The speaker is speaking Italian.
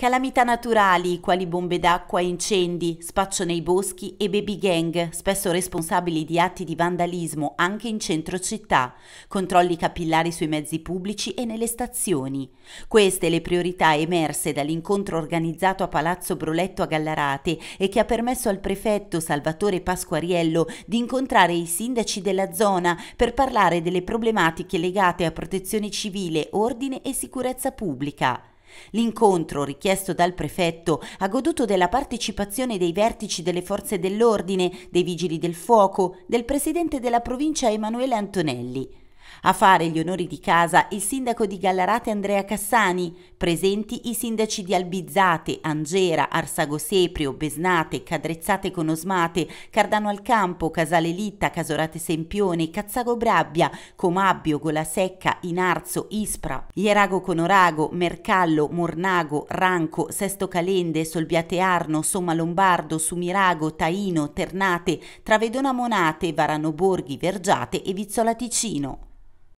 Calamità naturali quali bombe d'acqua, incendi, spaccio nei boschi e baby gang, spesso responsabili di atti di vandalismo anche in centro città, controlli capillari sui mezzi pubblici e nelle stazioni. Queste le priorità emerse dall'incontro organizzato a Palazzo Broletto a Gallarate e che ha permesso al prefetto Salvatore Pasquariello di incontrare i sindaci della zona per parlare delle problematiche legate a protezione civile, ordine e sicurezza pubblica. L'incontro, richiesto dal prefetto, ha goduto della partecipazione dei vertici delle forze dell'ordine, dei vigili del fuoco, del presidente della provincia Emanuele Antonelli. A fare gli onori di casa il sindaco di Gallarate Andrea Cassani, presenti i sindaci di Albizzate, Angera, Arsago Seprio, Besnate, Cadrezzate con Osmate, Cardano Alcampo, Casale Litta, Casorate Sempione, Cazzago Brabbia, Comabbio, Golasecca, Inarzo, Ispra, Ierago con Orago, Mercallo, Mornago, Ranco, Sesto Calende, Solbiate Arno, Somma Lombardo, Sumirago, Taino, Ternate, Travedona Monate, Varano Borghi, Vergiate e Vizzola Ticino.